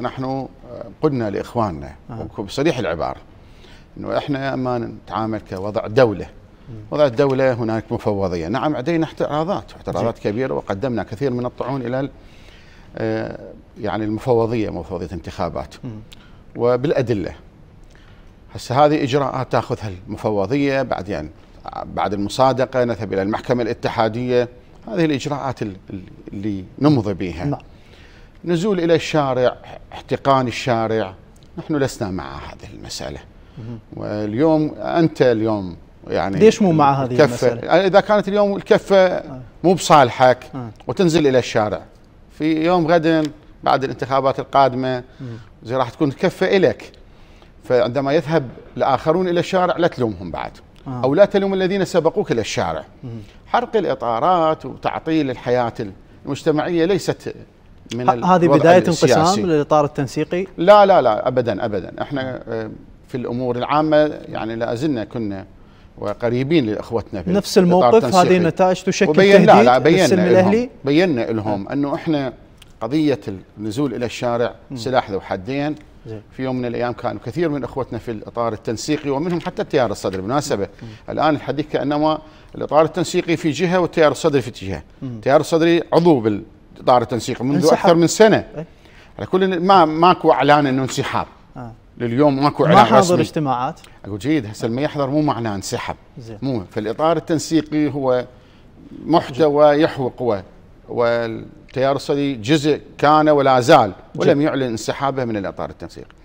نحن قلنا لاخواننا آه. بصريح العباره انه احنا ما نتعامل كوضع دوله وضع الدوله هناك مفوضيه، نعم لدينا اعتراضات اعتراضات كبيره وقدمنا كثير من الطعون الى آه، يعني المفوضيه مفوضيه انتخابات وبالادله هسه هذه اجراءات تاخذها المفوضيه بعدين يعني بعد المصادقه نذهب الى المحكمه الاتحاديه هذه الاجراءات اللي نمضي بها نعم. نزول إلى الشارع احتقان الشارع نحن لسنا مع هذه المسألة واليوم أنت اليوم يعني ليش مو مع هذه المسألة؟ إذا كانت اليوم الكفة آه. مو بصالحك آه. وتنزل إلى الشارع في يوم غدا بعد الانتخابات القادمة زي راح تكون الكفة إلك فعندما يذهب الآخرون إلى الشارع لا تلومهم بعد آه. أو لا تلوم الذين سبقوك إلى الشارع حرق الإطارات وتعطيل الحياة المجتمعية ليست من هذه بدايه انقسام للاطار التنسيقي؟ لا لا لا ابدا ابدا احنا آه، في الامور العامه يعني لا زلنا كنا وقريبين لاخوتنا في نفس الموقف هذه النتائج تشكل وبينا لا لا بينا لهم بينا لهم انه احنا قضيه النزول الى الشارع سلاح ذو حدين في يوم من الايام كانوا كثير من اخوتنا في الاطار التنسيقي ومنهم حتى التيار الصدري بالمناسبه الان الحديث كانما الاطار التنسيقي في جهه والتيار الصدري في جهه التيار الصدري عضو بال اطار التنسيق منذ انسحب. اكثر من سنه إيه. على كل ما ماكو اعلان انه انسحاب آه. لليوم ماكو اعلان ما حاضر اجتماعات اقول جيد هسه ما يحضر مو معناه انسحب مو فالاطار التنسيقي هو محتوى يحوي قوى والتيار الصدي جزء كان ولا زال ولم يعلن انسحابه من الاطار التنسيقي